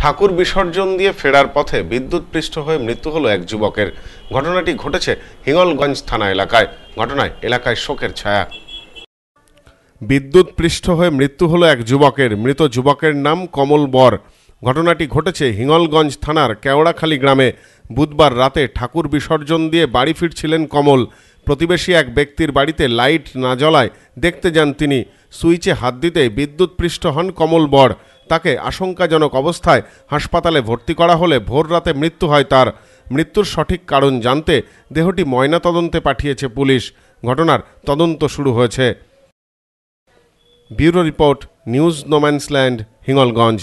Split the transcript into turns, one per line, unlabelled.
ঠাকুর বিসর্জন দিয়ে ফেরার পথে বিদ্যুৎ পৃষ্ঠ হয়ে মৃত্যু হলো এক যুবকের ঘটনাটি ঘটেছে হিঙ্গলগঞ্জ থানা এলাকায় ঘটনায় এলাকায় শোকের ছায়া বিদ্যুৎ পৃষ্ঠ হয়ে মৃত্যু হলো এক যুবকের মৃত যুবকের নাম কমল বর ঘটনাটি ঘটেছে হিঙ্গলগঞ্জ থানার কেওড়াখালী গ্রামে বুধবার রাতে ঠাকুর বিসর্জন দিয়ে বাড়ি ফিরছিলেন কমল প্রতিবেশী এক ব্যক্তির বাড়িতে লাইট না জ্বলায় দেখতে যান তিনি সুইচে হাত দিতে বিদ্যুৎ পৃষ্ঠ হন কমল বর তাকে আশঙ্কাজনক অবস্থায় হাসপাতালে ভর্তি করা হলে ভোর রাতে মৃত্যু হয় তার মৃত্যুর সঠিক কারণ জানতে দেহটি ময়নাতদন্তে পাঠিয়েছে পুলিশ ঘটনার তদন্ত শুরু হয়েছে bureau report news no man's land Hingalganj